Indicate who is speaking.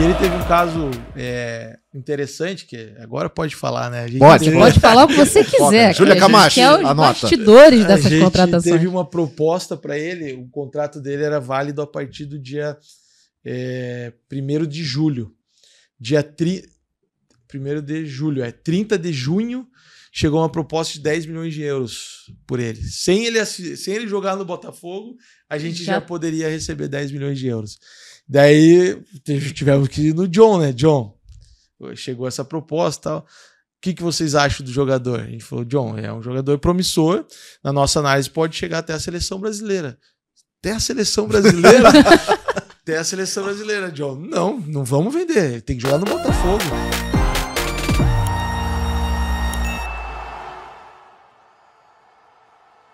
Speaker 1: E ele teve um caso é, interessante, que agora pode falar, né? pode, teve... pode falar o que você né? quiser. Júlia Camacho, a anota. bastidores dessas a gente contratações. teve uma proposta para ele, o contrato dele era válido a partir do dia é, 1 de julho. Dia 3... Tri... 1 de julho, é 30 de junho, chegou uma proposta de 10 milhões de euros por ele. Sem ele, sem ele jogar no Botafogo, a gente já, já poderia receber 10 milhões de euros. Daí tivemos que ir no John, né? John, chegou essa proposta tal. O que, que vocês acham do jogador? A gente falou, John, é um jogador promissor. Na nossa análise, pode chegar até a seleção brasileira. Até a seleção
Speaker 2: brasileira? até a seleção brasileira, John. Não,
Speaker 1: não vamos vender.
Speaker 2: tem que jogar no Botafogo.